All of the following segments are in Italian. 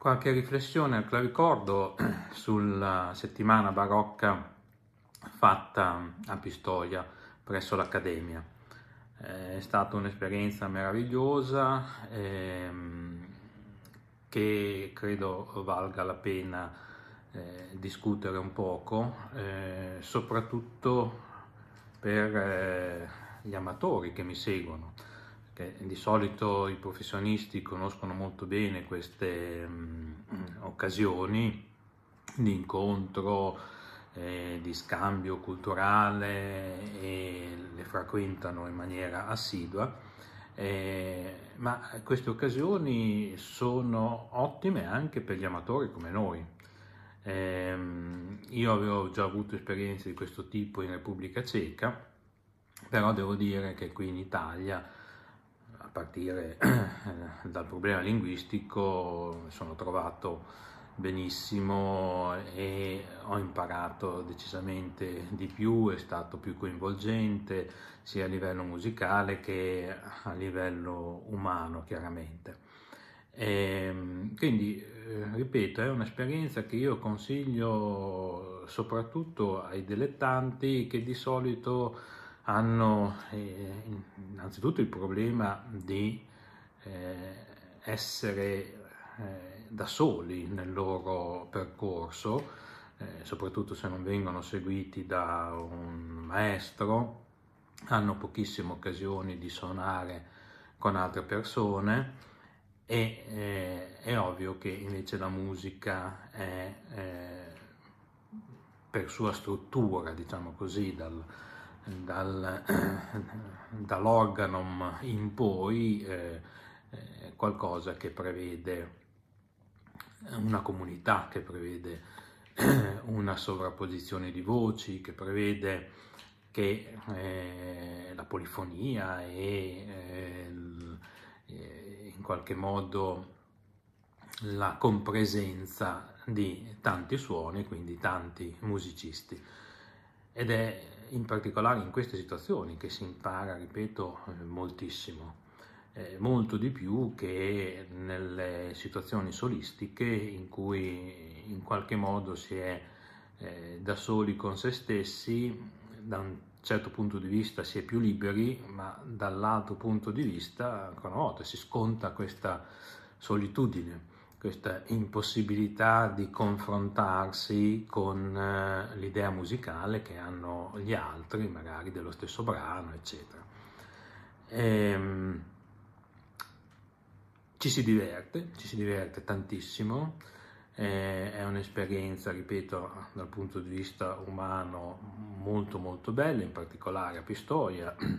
qualche riflessione al clavicordo sulla settimana barocca fatta a Pistoia presso l'Accademia. Eh, è stata un'esperienza meravigliosa ehm, che credo valga la pena eh, discutere un poco, eh, soprattutto per eh, gli amatori che mi seguono che di solito i professionisti conoscono molto bene queste mh, mm, occasioni di incontro, eh, di scambio culturale e le frequentano in maniera assidua, eh, ma queste occasioni sono ottime anche per gli amatori come noi. Eh, io avevo già avuto esperienze di questo tipo in Repubblica Ceca, però devo dire che qui in Italia partire dal problema linguistico sono trovato benissimo e ho imparato decisamente di più, è stato più coinvolgente sia a livello musicale che a livello umano chiaramente. E ehm, quindi, eh, ripeto, è un'esperienza che io consiglio soprattutto ai dilettanti che di solito hanno eh, innanzitutto il problema di eh, essere eh, da soli nel loro percorso, eh, soprattutto se non vengono seguiti da un maestro, hanno pochissime occasioni di suonare con altre persone e eh, è ovvio che invece la musica è eh, per sua struttura, diciamo così, dal, dal, dall'organum in poi eh, eh qualcosa che prevede eh, una comunità, che prevede una sovrapposizione di voci, che prevede che eh, la polifonia e eh, eh, in qualche modo la compresenza di tanti suoni, quindi tanti musicisti. Ed è in particolare in queste situazioni che si impara, ripeto, eh, moltissimo, eh, molto di più che nelle situazioni solistiche in cui in qualche modo si è eh, da soli con se stessi, da un certo punto di vista si è più liberi, ma dall'altro punto di vista ancora una volta si sconta questa solitudine questa impossibilità di confrontarsi con eh, l'idea musicale che hanno gli altri, magari dello stesso brano, eccetera. E, ehm, ci si diverte, ci si diverte tantissimo, eh, è un'esperienza, ripeto, dal punto di vista umano molto molto bella, in particolare a Pistoia.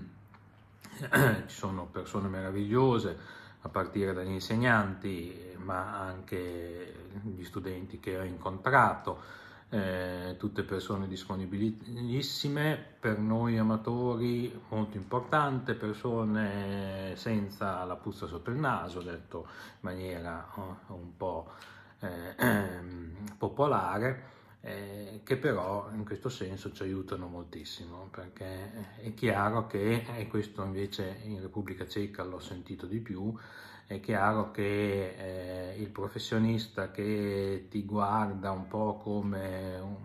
Ci sono persone meravigliose, a partire dagli insegnanti, ma anche gli studenti che ho incontrato, eh, tutte persone disponibilissime, per noi amatori molto importante, persone senza la puzza sotto il naso, detto in maniera oh, un po' eh, ehm, popolare eh, che però in questo senso ci aiutano moltissimo perché eh, è chiaro che, e questo invece in Repubblica Ceca l'ho sentito di più, è chiaro che eh, il professionista che ti guarda un po' come un,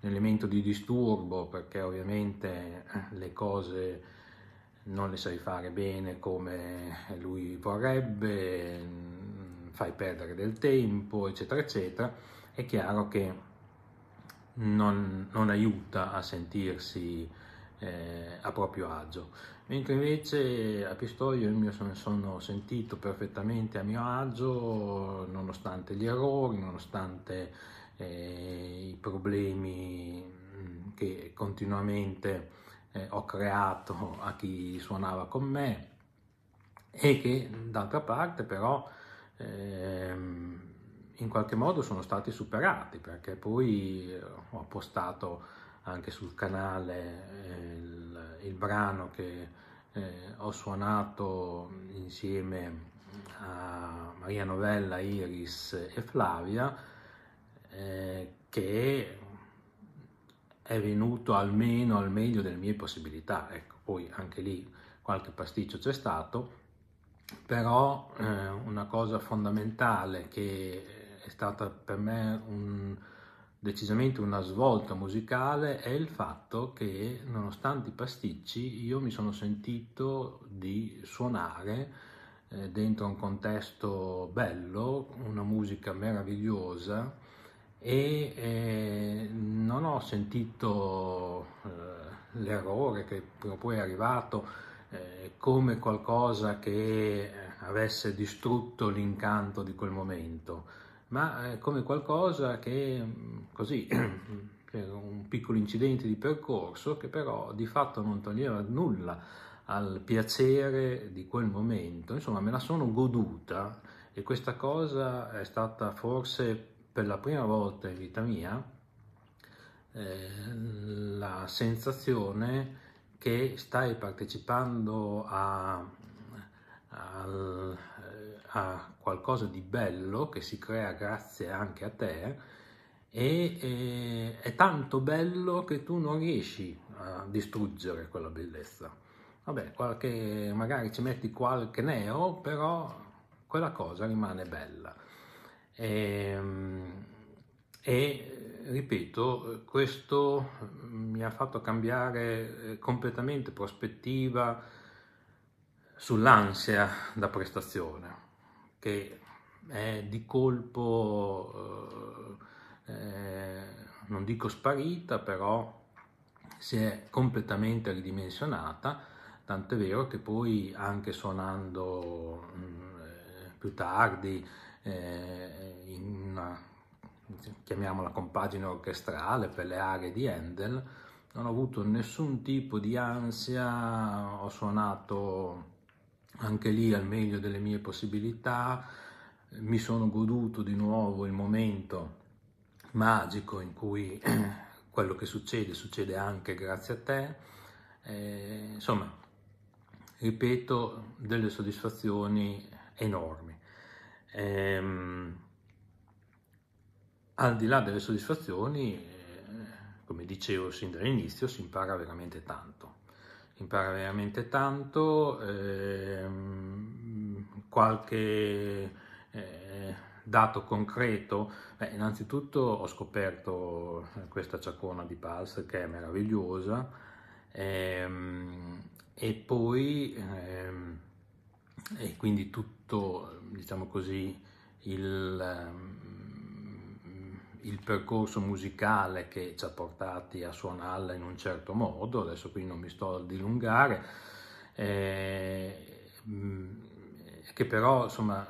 un elemento di disturbo perché ovviamente eh, le cose non le sai fare bene come lui vorrebbe, mm, fai perdere del tempo, eccetera, eccetera, è chiaro che non, non aiuta a sentirsi eh, a proprio agio. Mentre invece a Pistoia io mi sono, sono sentito perfettamente a mio agio nonostante gli errori, nonostante eh, i problemi mm, che continuamente eh, ho creato a chi suonava con me e che d'altra parte però ehm, in qualche modo sono stati superati perché poi eh, ho postato anche sul canale eh, il, il brano che eh, ho suonato insieme a Maria Novella, Iris e Flavia eh, che è venuto almeno al meglio delle mie possibilità ecco poi anche lì qualche pasticcio c'è stato però eh, una cosa fondamentale che è stata per me un, decisamente una svolta musicale è il fatto che nonostante i pasticci io mi sono sentito di suonare eh, dentro un contesto bello, una musica meravigliosa e eh, non ho sentito eh, l'errore che prima o poi è arrivato eh, come qualcosa che avesse distrutto l'incanto di quel momento ma eh, come qualcosa che così un piccolo incidente di percorso che però di fatto non toglieva nulla al piacere di quel momento, insomma me la sono goduta e questa cosa è stata forse per la prima volta in vita mia eh, la sensazione che stai partecipando a, al, a qualcosa di bello che si crea grazie anche a te e, e è tanto bello che tu non riesci a distruggere quella bellezza. Vabbè, qualche, magari ci metti qualche neo, però quella cosa rimane bella. E, ehm, e ripeto, questo mi ha fatto cambiare eh, completamente prospettiva sull'ansia da prestazione che è di colpo, eh, eh, non dico sparita, però si è completamente ridimensionata, tant'è vero che poi anche suonando mh, mm, eh, più tardi eh, in una, chiamiamola compagine orchestrale per le aree di Handel, non ho avuto nessun tipo di ansia, ho suonato anche lì al meglio delle mie possibilità, mi sono goduto di nuovo il momento magico in cui quello che succede succede anche grazie a te. Eh, insomma, ripeto, delle soddisfazioni enormi. Eh, al di là delle soddisfazioni, eh, come dicevo sin dall'inizio, si impara veramente tanto impara veramente tanto, ehm, qualche eh, dato concreto, Beh, innanzitutto ho scoperto eh, questa ciacona di Pulse che è meravigliosa ehm, e poi ehm, e quindi tutto, diciamo così, il ehm, il percorso musicale che ci ha portati a suonarla in un certo modo, adesso qui non mi sto a dilungare, eh, che però insomma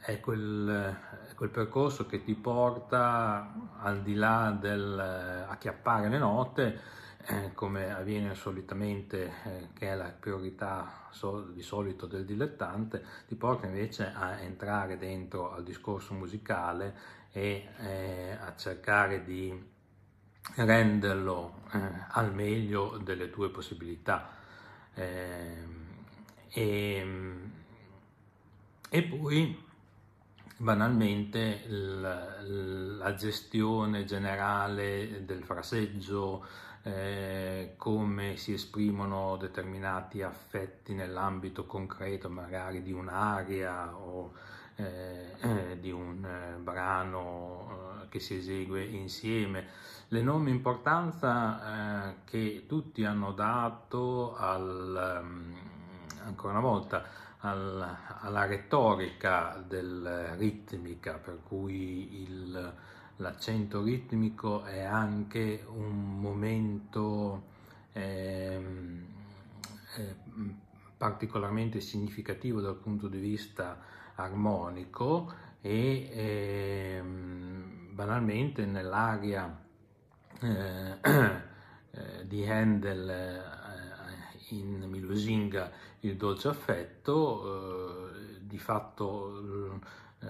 è quel, è quel, percorso che ti porta al di là del eh, acchiappare le note, eh, come avviene solitamente, eh, che è la priorità so, di solito del dilettante, ti porta invece a entrare dentro al discorso musicale e eh, a cercare di renderlo eh, al meglio delle tue possibilità. Eh, e, e, poi banalmente il, la gestione generale del fraseggio, eh, come si esprimono determinati affetti nell'ambito concreto magari di un'area o eh, eh, di un eh, brano eh, che si esegue insieme, l'enorme importanza che tutti hanno dato al, ehm, ancora una volta al, alla retorica del ritmica, per cui il l'accento ritmico è anche un momento eh, eh, particolarmente significativo dal punto di vista armonico e eh, banalmente nell'aria eh, eh di Handel eh, in Milusinga il dolce affetto, eh, di fatto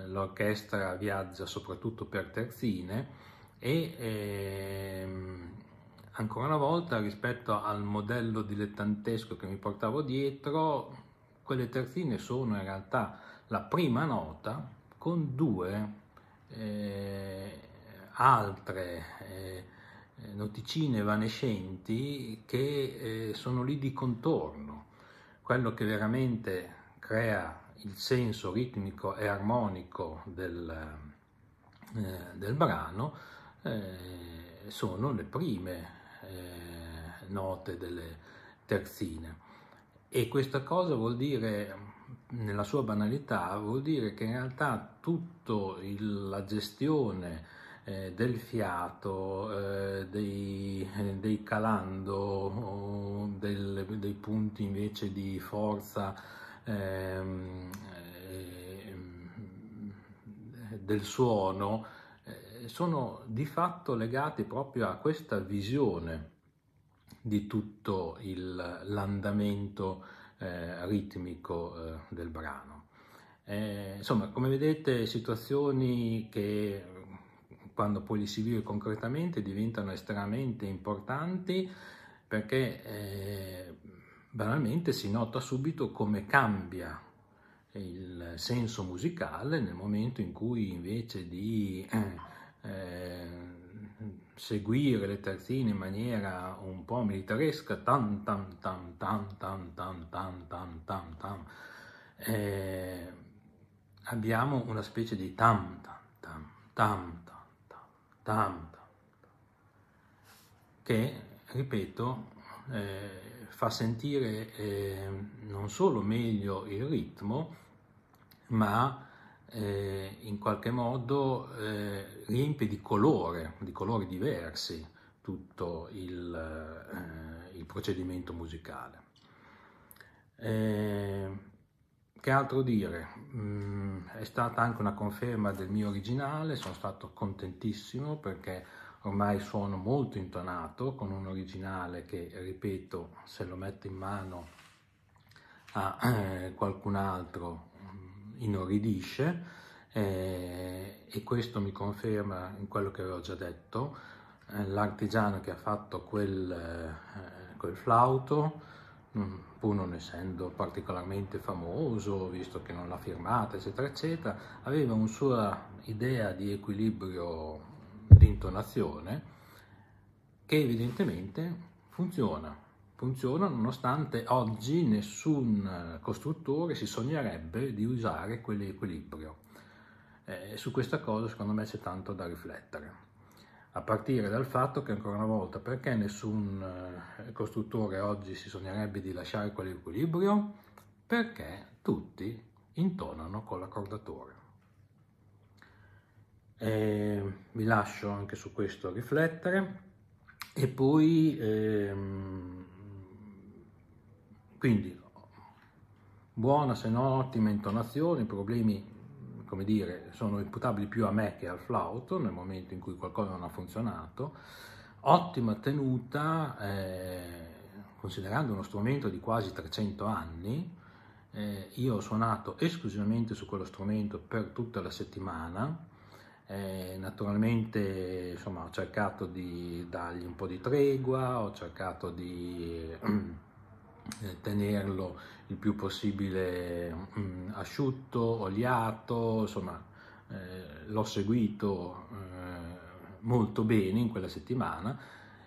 l'orchestra viaggia soprattutto per terzine e ehm, ancora una volta rispetto al modello dilettantesco che mi portavo dietro quelle terzine sono in realtà la prima nota con due eh, altre eh, noticine evanescenti che eh, sono lì di contorno. Quello che veramente crea il senso ritmico e armonico del, eh, del brano eh, sono le prime eh, note delle terzine. E questa cosa vuol dire, nella sua banalità, vuol dire che in realtà tutta la gestione eh, del fiato, eh, dei, eh, dei, calando, del, dei punti invece di forza ehm, ehm, del suono, eh, sono di fatto legati proprio a questa visione di tutto l'andamento eh, ritmico eh, del brano. Eh, insomma, come vedete, situazioni che quando poi li si vive concretamente diventano estremamente importanti perché eh, banalmente si nota subito come cambia il senso musicale nel momento in cui invece di eh, seguire le terzine in maniera un po' militaresca, tam tam tam tam tam tam tam tam tam tam, eh, abbiamo una specie di tam tam tam tam tam tam tam, tam che, ripeto, eh, fa sentire eh, non solo meglio il ritmo, ma eh, in qualche modo eh, riempie di colore, di colori diversi, tutto il, eh, il procedimento musicale. Eh, che altro dire? Mm, è stata anche una conferma del mio originale, sono stato contentissimo perché ormai suono molto intonato con un originale che, ripeto, se lo metto in mano a eh, qualcun altro inorridisce eh, e questo mi conferma in quello che avevo già detto, eh, l'artigiano che ha fatto quel, eh, quel flauto, mm, pur non essendo particolarmente famoso, visto che non l'ha firmata, eccetera, eccetera, aveva una sua idea di equilibrio di intonazione che evidentemente funziona funziona nonostante oggi nessun eh, costruttore si sognerebbe di usare quell'equilibrio. Eh, su questa cosa secondo me c'è tanto da riflettere, a partire dal fatto che ancora una volta perché nessun eh, costruttore oggi si sognerebbe di lasciare quell'equilibrio? Perché tutti intonano con l'accordatore. vi lascio anche su questo riflettere e poi ehm, quindi buona se non ottima intonazione, i problemi come dire, sono imputabili più a me che al flauto nel momento in cui qualcosa non ha funzionato. Ottima tenuta, eh, considerando uno strumento di quasi 300 anni, eh, io ho suonato esclusivamente su quello strumento per tutta la settimana, eh, naturalmente insomma, ho cercato di dargli un po' di tregua, ho cercato di Eh, tenerlo il più possibile mh, mm, asciutto, oliato, insomma eh, l'ho seguito eh, molto bene in quella settimana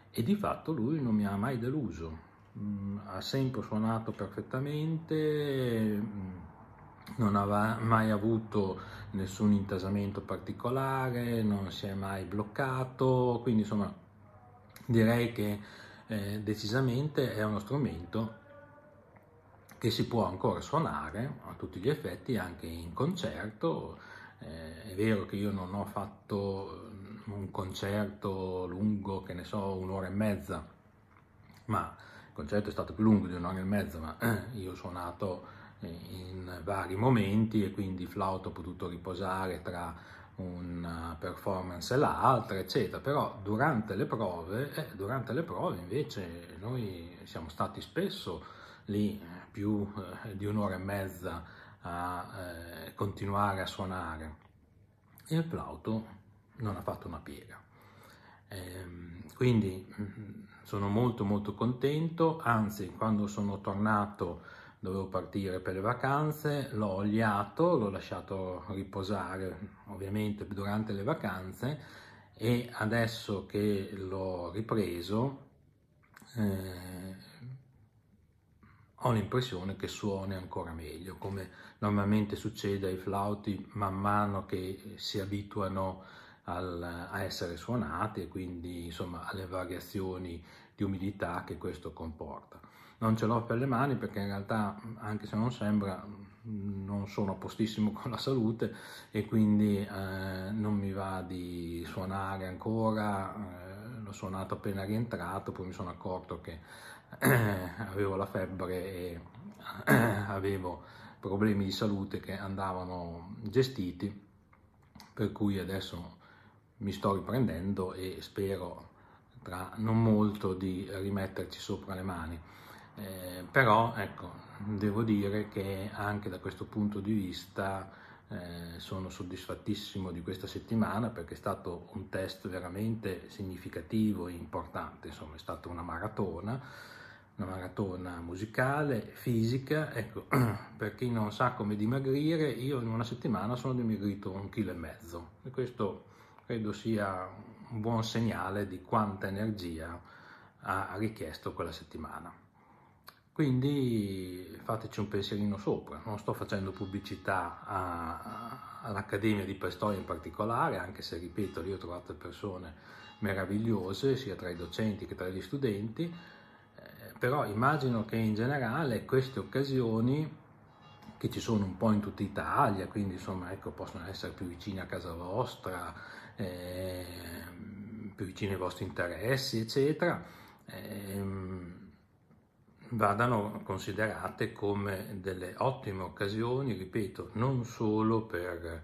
e di fatto lui non mi ha mai deluso, mh, mm, ha sempre suonato perfettamente, mh, mm, non aveva mai avuto nessun intasamento particolare, non si è mai bloccato, quindi insomma direi che eh, decisamente è uno strumento che si può ancora suonare a tutti gli effetti anche in concerto. Eh, è vero che io non ho fatto mm, un concerto lungo, che ne so, un'ora e mezza, ma il concerto è stato più lungo di un'ora e mezza, ma eh, io ho suonato eh, in vari momenti e quindi flauto ho potuto riposare tra una eh, performance e l'altra, eccetera. Però durante le prove, eh, durante le prove invece noi siamo stati spesso lì più eh, di un'ora e mezza a eh, continuare a suonare e il flauto non ha fatto una piega. Eh, quindi mm, sono molto molto contento, anzi quando sono tornato dovevo partire per le vacanze, l'ho oliato, l'ho lasciato riposare ovviamente durante le vacanze e adesso che l'ho ripreso eh, ho l'impressione che suoni ancora meglio, come normalmente succede ai flauti man mano che si abituano al, a essere suonati e quindi insomma alle variazioni di umidità che questo comporta. Non ce l'ho per le mani perché in realtà, anche se non sembra, non sono a postissimo con la salute e quindi eh, non mi va di suonare ancora. Eh, l'ho suonato appena rientrato, poi mi sono accorto che avevo la febbre e avevo problemi di salute che andavano gestiti, per cui adesso mi sto riprendendo e spero tra non molto di rimetterci sopra le mani. Eh, però ecco, devo dire che anche da questo punto di vista eh, sono soddisfattissimo di questa settimana perché è stato un test veramente significativo e importante, insomma è stata una maratona, una maratona musicale, fisica, ecco, per chi non sa come dimagrire, io in una settimana sono dimagrito un chilo e mezzo e questo credo sia un buon segnale di quanta energia ha richiesto quella settimana. Quindi fateci un pensierino sopra, non sto facendo pubblicità a, all'Accademia di Pestoia in particolare, anche se ripeto lì ho trovato persone meravigliose sia tra i docenti che tra gli studenti, eh, però immagino che in generale queste occasioni che ci sono un po' in tutta Italia, quindi insomma ecco, possono essere più vicine a casa vostra, eh, più vicine ai vostri interessi, eccetera. Eh, vadano considerate come delle ottime occasioni, ripeto, non solo per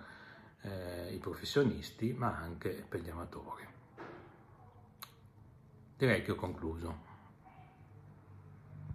eh, i professionisti, ma anche per gli amatori. Direi che ho concluso.